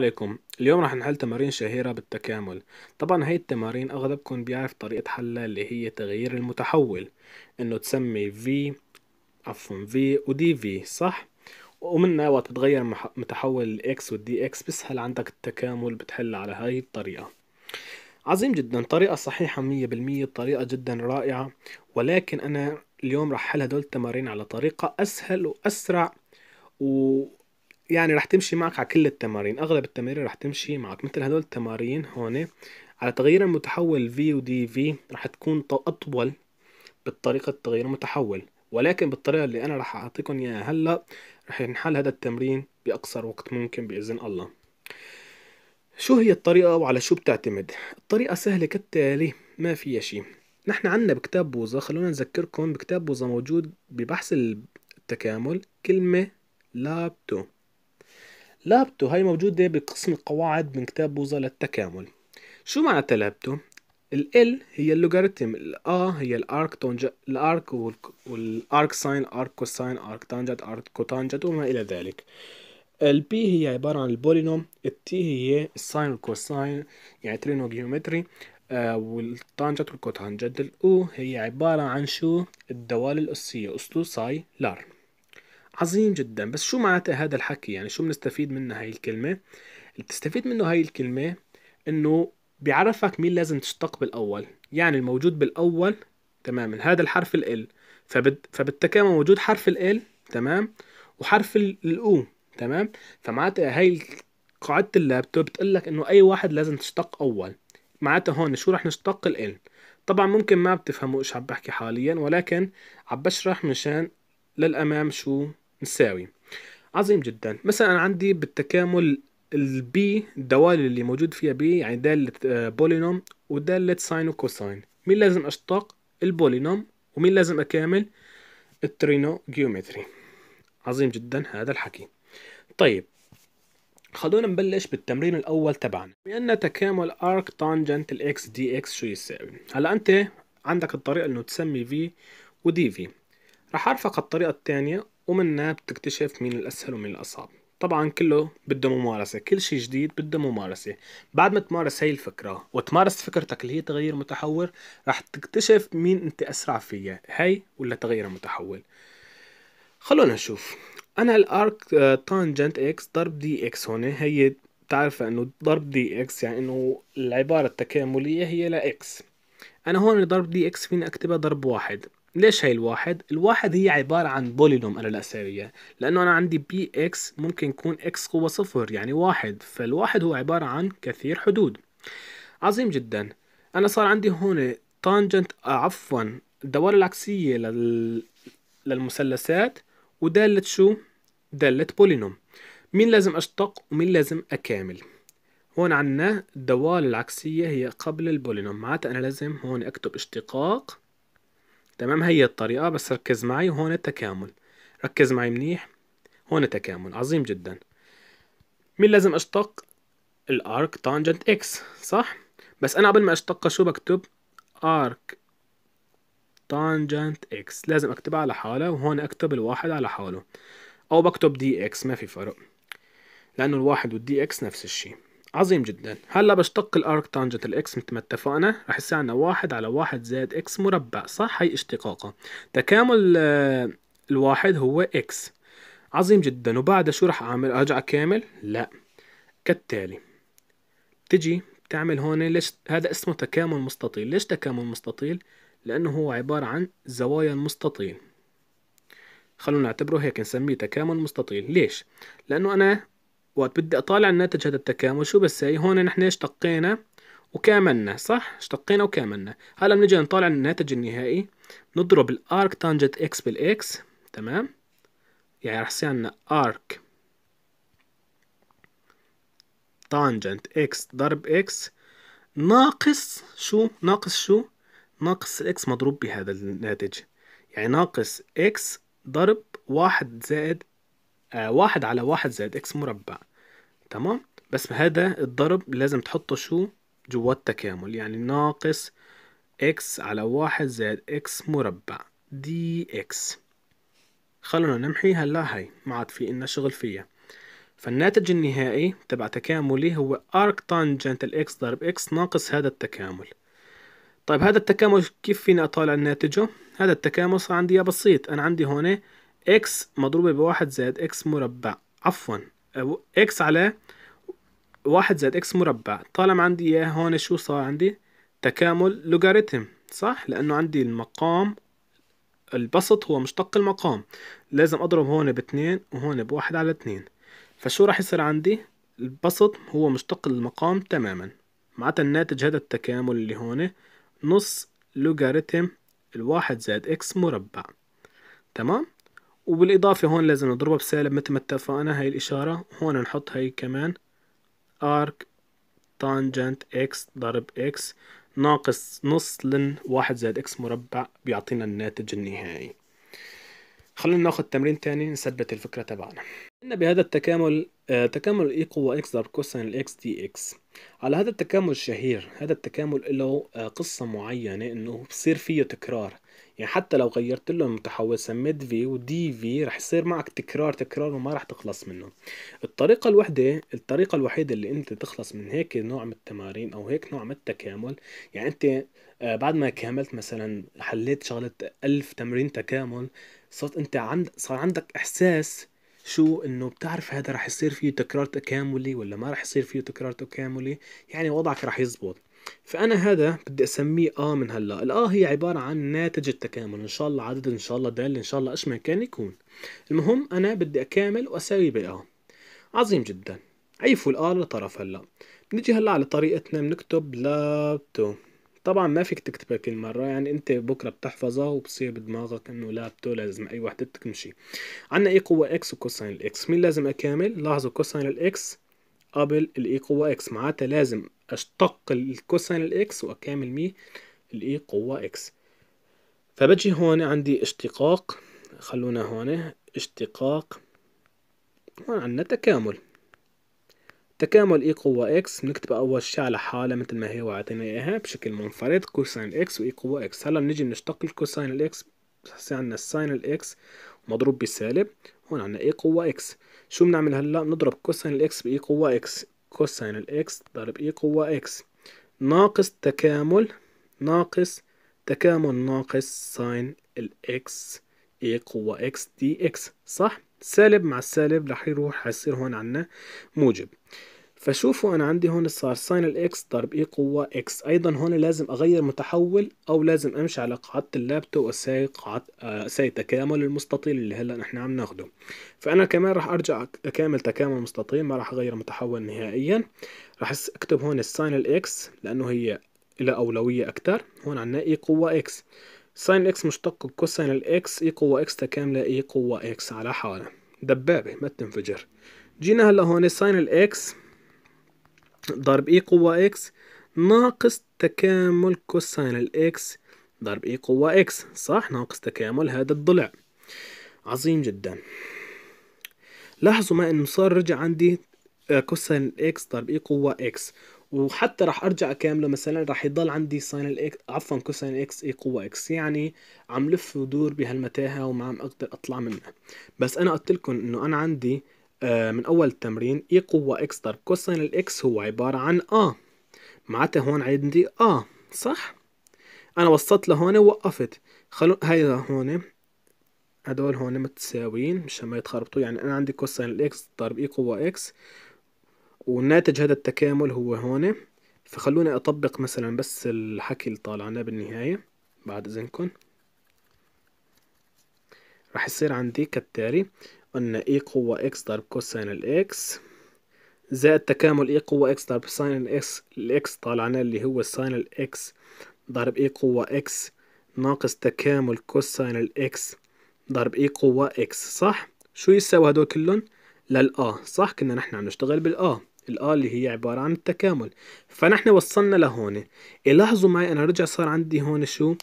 عليكم اليوم رح نحل تمارين شهيرة بالتكامل طبعا هاي التمارين أغلبكم بيعرف طريقة حلها اللي هي تغيير المتحول إنه تسمي V عفوا V و dV صح ومنها وقت تتغير متحول ال X وال dx بسهل عندك التكامل بتحل على هاي الطريقة عظيم جدا طريقة صحيحة مية بالمية طريقة جدا رائعة ولكن أنا اليوم رح حل هدول التمارين على طريقة أسهل وأسرع و يعني رح تمشي معك على كل التمارين اغلب التمارين رح تمشي معك مثل هدول التمارين هون على تغيير المتحول في ودي في رح تكون اطول بالطريقة التغيير المتحول ولكن بالطريقة اللي انا رح اعطيكم اياها هلا رح ينحل هذا التمرين باقصر وقت ممكن باذن الله شو هي الطريقة وعلى شو بتعتمد؟ الطريقة سهلة كالتالي ما فيها شي نحن عنا بكتاب بوزة خلونا نذكركم بكتاب بوزة موجود ببحث التكامل كلمة لابتو لابتو هاي موجودة بقسم القواعد من كتاب بوزا للتكامل شو معناتها لابتو؟ ال L هي اللوغاريتم ال A هي الارك تونج الارك والارك ساين ارك كوساين ارك تانجت ارك كوتانجنت وما الى ذلك ال P هي عبارة عن البولينوم ال T هي الساين والكوساين يعني ترينو جيومتري آه والتانجت والكوتانجت ال U هي عبارة عن شو الدوال الأسية أسطو ساي لار عظيم جدا بس شو معناته هذا الحكي يعني شو بنستفيد منه هاي الكلمة اللي بتستفيد منه هاي الكلمة انه بيعرفك مين لازم تشتق بالاول يعني الموجود بالاول تماما هذا الحرف ال فبت... فبالتكامل موجود حرف ال تمام وحرف الاو تمام فمعناتها هاي قاعدة اللابتوب بتقول لك انه اي واحد لازم تشتق اول معناتها هون شو رح نشتق ال طبعا ممكن ما بتفهموا ايش عم بحكي حاليا ولكن عم بشرح مشان للأمام شو نساوي عظيم جدا مثلا أنا عندي بالتكامل البي الدوال اللي موجود فيها بي يعني دالة آه، بولينوم ودالة ساين وكوساين مين لازم اشتق البولينوم ومين لازم أكامل الترينو جيومتري عظيم جدا هذا الحكي طيب خلونا نبلش بالتمرين الأول تبعنا بأن تكامل ارك تانجنت الاكس x اكس شو يساوي هلا أنت عندك الطريقة إنه تسمي في ودي في راح أرفق الطريقة التانية ومنها بتكتشف مين الأسهل ومين الأصعب طبعا كله بده ممارسة كل شيء جديد بده ممارسة بعد ما تمارس هاي الفكرة وتمارس فكرتك اللي هي تغيير متحول راح تكتشف مين انت أسرع فيها هاي ولا تغيير متحول خلونا نشوف أنا الأرك آه، تانجنت إكس ضرب دي إكس هون هي بتعرف انه ضرب دي اكس يعني انه العبارة التكاملية هي لإكس انا هون ضرب دي اكس فيني اكتبها ضرب واحد ليش هي الواحد؟ الواحد هي عبارة عن بولينوم أنا رأسية لأنه أنا عندي بي إكس ممكن يكون إكس قوة صفر يعني واحد فالواحد هو عبارة عن كثير حدود عظيم جدا أنا صار عندي هون تانجنت آه، عفوا الدوالة العكسية لل... للمثلثات ودالة شو؟ دالة بولينوم مين لازم أشتق ومين لازم أكامل؟ هون عنا الدوال العكسية هي قبل البولينوم معناتها أنا لازم هون أكتب اشتقاق تمام هي الطريقة بس ركز معي وهون التكامل ركز معي منيح هون تكامل عظيم جدا مين لازم اشتق الارك تانجنت اكس صح بس انا قبل ما اشتقها شو بكتب ارك تانجنت اكس لازم اكتبها على حالها وهون اكتب الواحد على حاله او بكتب دي اكس ما في فرق لانه الواحد والدي اكس نفس الشيء عظيم جدا هلا بشتق الارك تانجنت الاكس مثل ما اتفقنا رح يصير عندنا واحد على واحد زائد اكس مربع صح هي اشتقاقها تكامل آه، الواحد هو اكس عظيم جدا وبعدها شو رح اعمل ارجع كامل لا كالتالي تجي بتعمل هون ليش هذا اسمه تكامل مستطيل ليش تكامل مستطيل لانه هو عبارة عن زوايا المستطيل خلونا نعتبره هيك نسميه تكامل مستطيل ليش لانه انا وقت بدي أطالع الناتج هذا التكامل شو بساي هون نحن اشتقينا وكاملنا صح اشتقينا وكاملنا هلا بنيجي نطالع الناتج النهائي نضرب الارك تانجنت اكس بالاكس تمام يعني رح يصير عندنا ارك تانجنت اكس ضرب اكس ناقص شو ناقص شو ناقص الاكس مضروب بهذا الناتج يعني ناقص اكس ضرب واحد زائد آه، واحد على واحد زائد اكس مربع تمام بس هذا الضرب لازم تحطه شو جوا التكامل يعني ناقص اكس على واحد زائد اكس مربع دي اكس خلونا نمحي هلا هي ما عاد في إلنا شغل فيها فالناتج النهائي تبع تكاملي هو ارك تانجنت الاكس ضرب اكس ناقص هذا التكامل طيب هذا التكامل كيف فيني اطالع ناتجه هذا التكامل صار عندي بسيط انا عندي هون اكس مضروبة بواحد زائد اكس مربع عفوا اكس على واحد زائد اكس مربع طالما عندي اياه هون شو صار عندي تكامل لوغاريتم صح لانه عندي المقام البسط هو مشتق المقام لازم اضرب هون باثنين وهون بواحد على اثنين فشو راح يصير عندي البسط هو مشتق المقام تماما معناتها الناتج هذا التكامل اللي هون نص لوغاريتم الواحد زائد اكس مربع تمام وبالاضافه هون لازم نضربها بسالب مثل ما اتفقنا هاي الاشاره هون نحط هاي كمان arc tangent x ضرب x ناقص نص لن واحد زائد اكس مربع بيعطينا الناتج النهائي خلينا ناخد تمرين تاني نثبت الفكرة تبعنا قلنا بهذا التكامل آه، تكامل اي e قوة اكس ضرب كوسين الاكس دي اكس على هذا التكامل الشهير هذا التكامل له آه، قصة معينة انه بصير فيه تكرار يعني حتى لو غيرت لهم المتحول سميت في ودي في رح يصير معك تكرار تكرار وما رح تخلص منه الطريقة الوحدة الطريقة الوحيدة اللي انت تخلص من هيك نوع من التمارين او هيك نوع من التكامل يعني انت آه، بعد ما كاملت مثلا حليت شغلة ألف تمرين تكامل صرت انت عند صار عندك احساس شو انه بتعرف هذا رح يصير فيه تكرار تكاملي ولا ما رح يصير فيه تكرار تكاملي يعني وضعك رح يزبط فانا هذا بدي اسميه اه من هلا الاه هي عباره عن ناتج التكامل ان شاء الله عدد ان شاء الله دال ان شاء الله ايش ما كان يكون المهم انا بدي اكامل واساوي باه عظيم جدا عيفوا الاه لطرف هلا نجي هلا على طريقتنا بنكتب لابتوب طبعا ما فيك تكتبها كل مرة يعني انت بكرة بتحفظها وبصير بدماغك انه لا بتو لازم اي وحدة تمشي عنا اي e قوة اكس وكوساين الاكس مين لازم اكامل لاحظوا كوساين الاكس قبل الاي e قوة اكس معناتها لازم اشتق الكوساين الاكس واكامل مي الاي e قوة اكس فبجي هون عندي اشتقاق خلونا هون اشتقاق هون عنا تكامل تكامل اي قوة X بنكتبها أول شي على حالة مثل ما هي وعطينا إياها بشكل منفرد كوساين اكس واي قوة X هلا بنجي بنشتق الكوساين الإكس بصير عندنا الساين الإكس مضروب بسالب هون عندنا اي قوة X شو بنعمل هلا بنضرب كوساين الإكس بإي قوة X كوساين الإكس ضرب إي قوة X ناقص تكامل ناقص تكامل ناقص ساين الإكس إي قوة X دي اكس صح؟ سالب مع السالب رح يروح حيصير هون عنا موجب فشوفوا انا عندي هون صار ساين الاكس ضرب اي e قوة اكس ايضا هون لازم اغير متحول او لازم امشي على قاعدة اللابتو واساي قاعدة آه، اساي تكامل المستطيل اللي هلا نحن عم ناخده فانا كمان راح ارجع اكامل تكامل مستطيل ما راح اغير متحول نهائيا راح اكتب هون الساين الاكس لانه هي الى اولوية اكتر هون عنا اي e قوة اكس ساين الاكس مشتق كوساين الاكس اي قوة اكس تكاملة اي e قوة اكس على حالها دبابة ما تنفجر جينا هلا هون ساين الاكس ضرب اي قوة اكس ناقص تكامل كوساين الاكس ضرب اي قوة اكس صح ناقص تكامل هذا الضلع عظيم جدا لاحظوا ما انه صار رجع عندي آه، كوساين الاكس ضرب اي قوة اكس وحتى راح ارجع اكامله مثلا راح يضل عندي ساين الاكس عفوا كوساين اكس اي قوة اكس يعني عم لف ودور بهالمتاهة وما عم اقدر اطلع منها بس انا قلت لكم انه انا عندي آه، من أول التمرين إي e قوة إكس ضرب كوساين الإكس هو عبارة عن آ معناتها هون عندي آ صح؟ أنا وصلت لهون ووقفت خلو هاي هون هدول هون متساويين مشان ما يتخربطوا يعني أنا عندي كوساين الإكس ضرب إي قوة إكس والناتج هذا التكامل هو هون فخلوني أطبق مثلا بس الحكي اللي طالعنا بالنهاية بعد إذنكم راح يصير عندي كالتالي قلنا اي e قوة اكس ضرب كوساين الاكس زائد تكامل اي e قوة اكس ضرب ساين الاكس الاكس طالعنا اللي هو ساين الاكس ضرب اي e قوة اكس ناقص تكامل كوساين الاكس ضرب اي قوة اكس صح؟ شو يساوي هدول كلهم؟ للآ صح كنا نحن عم نشتغل بالآ الآ اللي هي عبارة عن التكامل فنحن وصلنا لهون إيه، لاحظوا معي أنا رجع صار عندي هون شو؟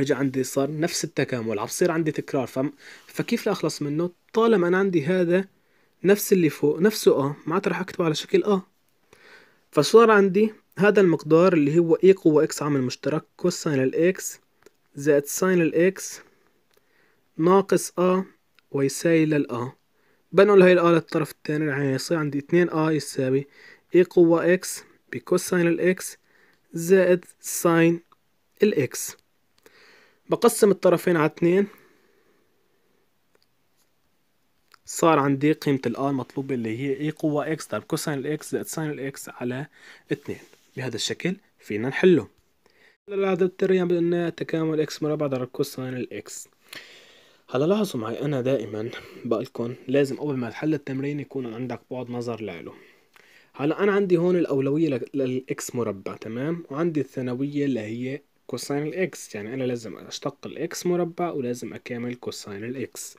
اجى عندي صار نفس التكامل عم بصير عندي تكرار فم فكيف لاخلص منه طالما انا عندي هذا نفس اللي فوق نفسه اه ما رح اكتبه على شكل اه فصار عندي هذا المقدار اللي هو اي قوة اكس عامل مشترك كوساين الاكس زائد ساين الاكس ناقص اه ويساوي للآ آه. بنقل هاي الآ للطرف الثاني يعني يصير عندي اتنين آ آه، يساوي اي قوة اكس بكوساين الاكس زائد ساين الاكس بقسم الطرفين على اتنين صار عندي قيمة ال R مطلوبة اللي هي اي قوة x ضرب كوساين الاكس زائد ساين الاكس على اتنين بهذا الشكل فينا نحله العدد التريان بدنا تكامل x مربع ضرب كوساين الاكس هلا لاحظوا معي انا دائما بقلكن لازم اول ما تحل التمرين يكون عندك بعد نظر لإله هلا انا عندي هون الاولويه للاكس مربع تمام وعندي الثانويه اللي هي كوساين الاكس يعني انا لازم اشتق الاكس مربع ولازم اكامل كوساين الاكس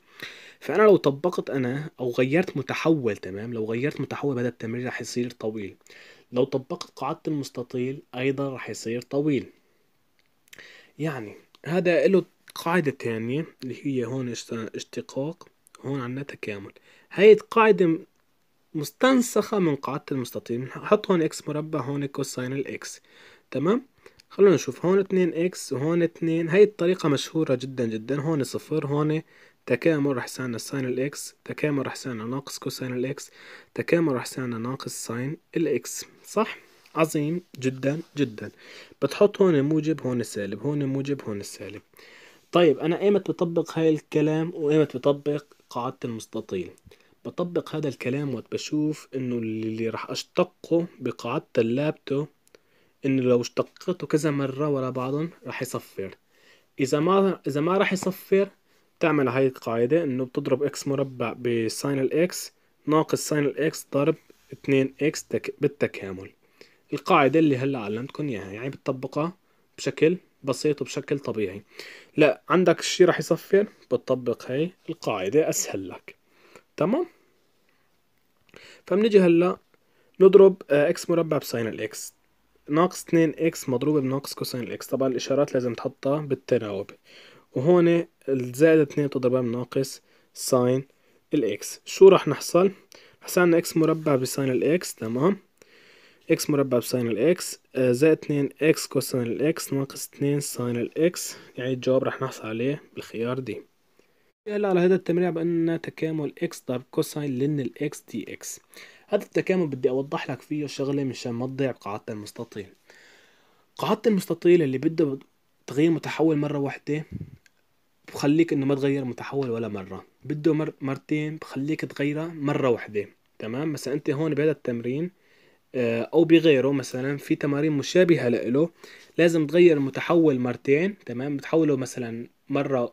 فانا لو طبقت انا او غيرت متحول تمام لو غيرت متحول بدل التمرين رح يصير طويل لو طبقت قاعدة المستطيل ايضا رح يصير طويل يعني هذا له قاعدة تانية اللي هي هون اشتقاق هون عنا تكامل هاي القاعدة مستنسخة من قاعدة المستطيل نحط هون اكس مربع هون كوساين الاكس تمام خلونا نشوف هون اتنين اكس وهون اتنين هاي الطريقة مشهورة جدا جدا هون صفر هون تكامل رح يساوينا ساين الاكس تكامل رح يساوينا ناقص كوساين الاكس تكامل رح يساوينا ناقص ساين الاكس صح؟ عظيم جدا جدا بتحط هون موجب هون سالب هون موجب هون سالب طيب انا ايمت بطبق هاي الكلام وايمت بطبق قاعدة المستطيل بطبق هذا الكلام وقت بشوف انه اللي راح اشتقه بقاعدة اللابتوب انه لو اشتقته كذا مرة ورا بعضهم رح يصفر اذا ما اذا ما رح يصفر بتعمل هاي القاعدة انه بتضرب اكس مربع بساين الاكس ناقص ساين الاكس ضرب 2 اكس بالتكامل القاعدة اللي هلا علمتكم اياها يعني بتطبقها بشكل بسيط وبشكل طبيعي لا عندك شي رح يصفر بتطبق هاي القاعدة اسهل لك تمام فبنجي هلا نضرب اكس آه، مربع بساين الاكس ناقص 2 اكس مضروبة بناقص كوسين الاكس طبعا الاشارات لازم تحطها بالتناوب وهون الزائد 2 تضربها بناقص ساين الاكس شو راح نحصل حسنا اكس مربع بساين الاكس تمام اكس مربع بساين الاكس آه، زائد 2 اكس كوساين الاكس ناقص 2 ساين الاكس يعني الجواب راح نحصل عليه بالخيار دي يلا على هذا التمرين بأن تكامل اكس ضرب كوساين لن الاكس دي اكس هذا التكامل بدي اوضح لك فيه شغله مشان ما تضيع قاعدة المستطيل قاعدة المستطيل اللي بده تغيير متحول مرة واحدة بخليك انه ما تغير متحول ولا مرة بده مر مرتين بخليك تغيره مرة واحدة تمام مثلا انت هون بهذا التمرين آه، او بغيره مثلا في تمارين مشابهه له لازم تغير المتحول مرتين تمام بتحوله مثلا مره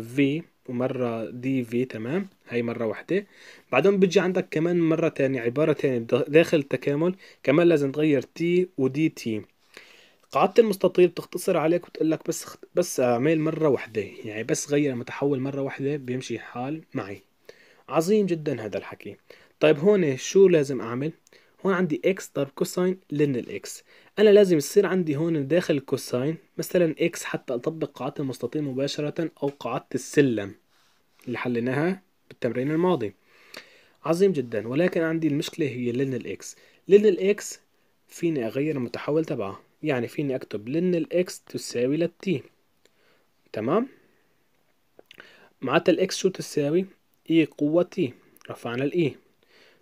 في آه، ومرة دي في تمام هاي مرة واحدة بعدين بتجي عندك كمان مرة تانية عبارة تانية داخل التكامل كمان لازم تغير تي ودي تي قاعدة المستطيل بتختصر عليك وتقول لك بس بس اعمل مرة واحدة يعني بس غير متحول مرة واحدة بيمشي الحال معي عظيم جدا هذا الحكي طيب هون شو لازم اعمل هون عندي اكس ضرب كوساين لن الاكس انا لازم يصير عندي هون داخل الكوساين مثلا اكس حتى اطبق قاعدة المستطيل مباشرة او قاعدة السلم اللي حليناها بالتمرين الماضي عظيم جدا ولكن عندي المشكلة هي لن الاكس لن الاكس فيني اغير المتحول تبعه يعني فيني اكتب لن الاكس تساوي للتي تمام معناتها الاكس شو تساوي اي e قوة تي رفعنا الاي e.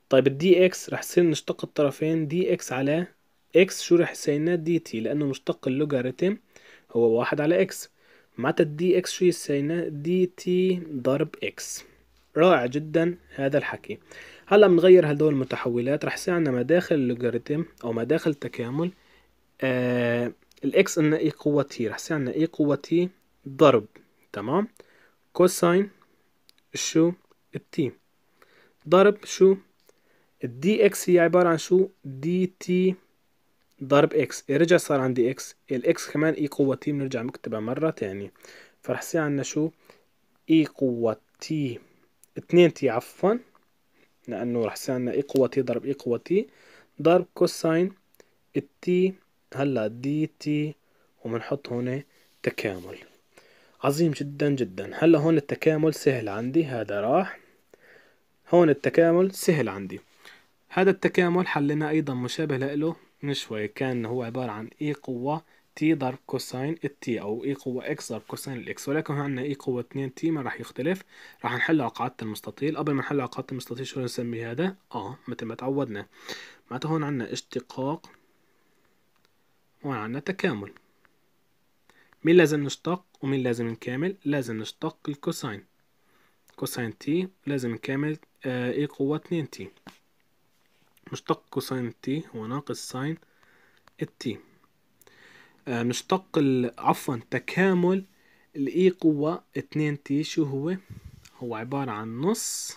طيب الدي اكس رح يصير مشتق الطرفين دي اكس على اكس شو رح يصير لنا دي تي لانه مشتق اللوغاريتم هو واحد على اكس معناتها الدي اكس شو يصير لنا دي تي ضرب اكس رائع جدا هذا الحكي هلا بنغير هدول المتحولات رح يصير عندنا مداخل اللوغاريتم او مداخل التكامل آه الاكس قلنا اي e قوة تي رح يصير عندنا اي e قوة تي ضرب تمام كوساين شو التي ضرب شو الدي اكس هي عبارة عن شو دي تي ضرب اكس إيه، رجع صار عندي اكس الاكس كمان اي e قوة تي بنرجع نكتبها مرة تانية فرح يصير عندنا شو اي e قوة تي اتنين تي عفوا لانه رح يصير عندنا اي e قوة تي ضرب اي قوة تي ضرب كوساين التي هلا دي تي وبنحط هون تكامل عظيم جدا جدا هلا هون التكامل سهل عندي هذا راح هون التكامل سهل عندي هذا التكامل حلنا أيضا مشابه له من شوي كان هو عبارة عن إي e قوة تي ضرب كوساين التي أو إي e قوة إكس ضرب كوساين الإكس ولكن عندنا إي e قوة 2 تي ما راح يختلف راح نحل عقاده المستطيل قبل ما نحل عقاده المستطيل شو نسمي هذا؟ آه مثل ما تعودنا معناته هون عندنا اشتقاق هون عندنا تكامل مين لازم نشتق ومين لازم نكامل؟ لازم نشتق الكوساين كوساين تي لازم نكامل آه إي قوة 2 تي مشتق كوساين تي هو ناقص ساين التي آه، مشتق عفوا تكامل الاي e قوة اتنين تي شو هو؟ هو عبارة عن نص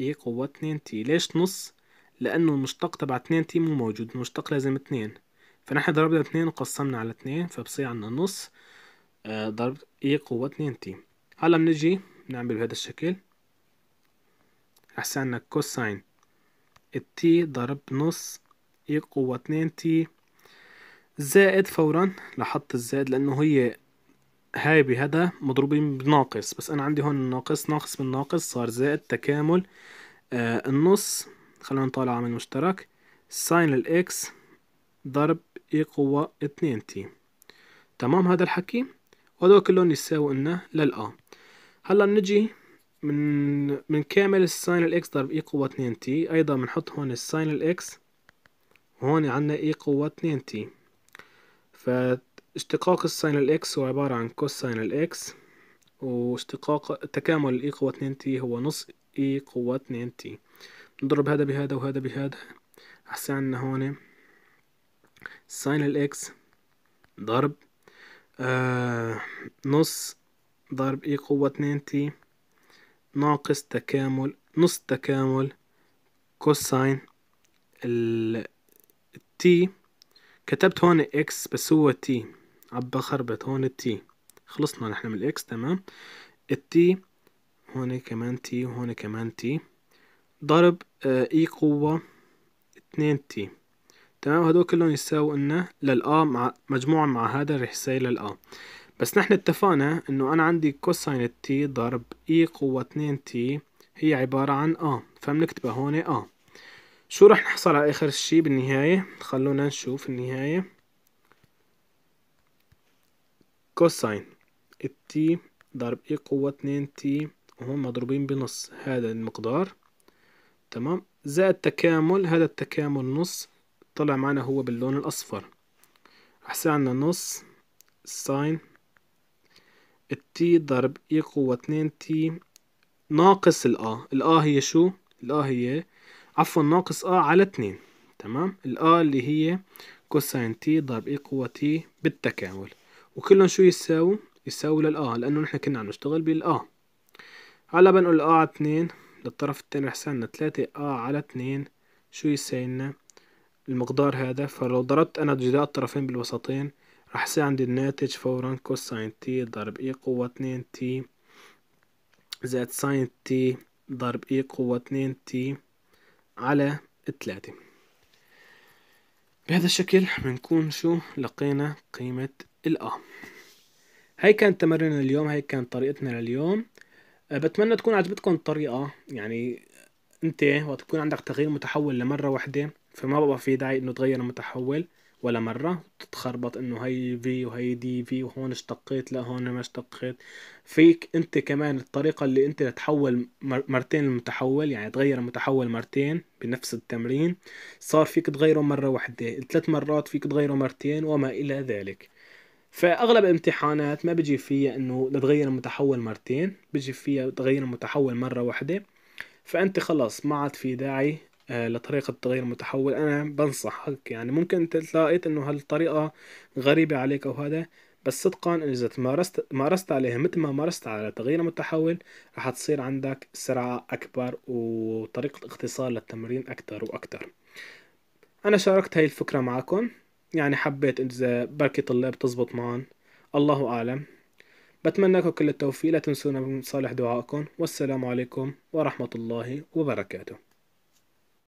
اي e قوة اتنين تي ليش نص؟ لأنه المشتق تبع اتنين تي مو موجود المشتق لازم اتنين فنحن ضربنا اتنين وقسمنا على اتنين فبصير عنا نص آه، ضرب اي e قوة اتنين تي هلا بنجي بنعمل بهذا الشكل رح يصير عنا كوساين التي ضرب نص اي قوة اتنين تي زائد فورا لاحظت الزائد لأنه هي هاي بهذا مضروبين بناقص بس أنا عندي هون ناقص ناقص من ناقص صار زائد تكامل آه النص خلونا نطالع عامل مشترك ساين الإكس ضرب اي قوة اتنين تي تمام هذا الحكي وهذا كلهم يساوي لنا للآ هلا نجي من من كامل الساين الاكس ضرب اي e قوة 2 تي ايضا بنحط هون الساين الاكس هون عنا اي e قوة 2 تي فاشتقاق الساين الاكس هو عبارة عن كوساين الاكس واشتقاق تكامل اي e قوة 2 تي هو نص اي قوة 2 تي نضرب هذا بهذا وهذا بهذا أحسن عنا هون ساين الاكس ضرب آه نص ضرب اي قوة 2 تي ناقص تكامل نص تكامل كوساين التي كتبت هون اكس بس هو تي بخربط هون التي خلصنا نحن من الاكس تمام التي هون كمان تي وهون كمان تي ضرب اي آه، e قوة اتنين تي تمام هدول كلهم يساوي انه للآ مع مجموعة مع هذا رح يساوي للآ بس نحن اتفقنا انه انا عندي كوساين تي ضرب اي e قوة 2 تي هي عبارة عن اه فبنكتبها هون اه شو رح نحصل على اخر شي بالنهاية خلونا نشوف النهاية كوساين التي ضرب اي e قوة 2 تي وهم مضروبين بنص هذا المقدار تمام زائد تكامل هذا التكامل نص طلع معنا هو باللون الاصفر احسن عنا نص ساين التي ضرب اي e قوة اتنين تي ناقص الآ الآ هي شو؟ الآ هي عفوا ناقص آ على اتنين تمام؟ الآ اللي هي كوساين تي ضرب اي e قوة تي بالتكامل وكلهم شو يساووا؟ يساووا للآ لأنه نحن كنا عم نشتغل بالآ هلا بنقول a على اتنين للطرف التاني رح يساوي تلاتة آ على اتنين شو يساوي المقدار هذا فلو ضربت أنا جداء الطرفين بالوسطين راح عندي الناتج فورا كوساين تي ضرب اي قوة اتنين تي زائد ساين تي ضرب اي قوة اتنين تي على تلاتة بهذا الشكل بنكون شو لقينا قيمة الـ A هاي كانت تمرين اليوم هاي كانت طريقتنا لليوم أه، بتمنى تكون عجبتكم الطريقة يعني انت وقت تكون عندك تغيير متحول لمرة واحدة فما بقى في داعي انه تغير المتحول ولا مرة تتخربط انه هي في وهي دي في وهون اشتقيت لا هون ما اشتقيت فيك انت كمان الطريقة اللي انت تتحول مرتين المتحول يعني تغير المتحول مرتين بنفس التمرين صار فيك تغيره مرة واحدة ثلاث مرات فيك تغيره مرتين وما الى ذلك فاغلب الامتحانات ما بيجي فيها انه تغير المتحول مرتين بيجي فيها تغير المتحول مرة واحدة فانت خلص ما عاد في داعي آه، لطريقة التغيير متحول أنا بنصحك يعني ممكن تلاقيت إنه هالطريقة غريبة عليك أو هذا بس صدقا إذا مارست مارست عليها مثل ما مارست على تغيير متحول رح تصير عندك سرعة أكبر وطريقة اختصار للتمرين أكتر وأكتر أنا شاركت هاي الفكرة معكم يعني حبيت إذا بركي طلاب تزبط معهم الله أعلم بتمنى لكم كل التوفيق لا تنسونا من صالح دعائكم والسلام عليكم ورحمة الله وبركاته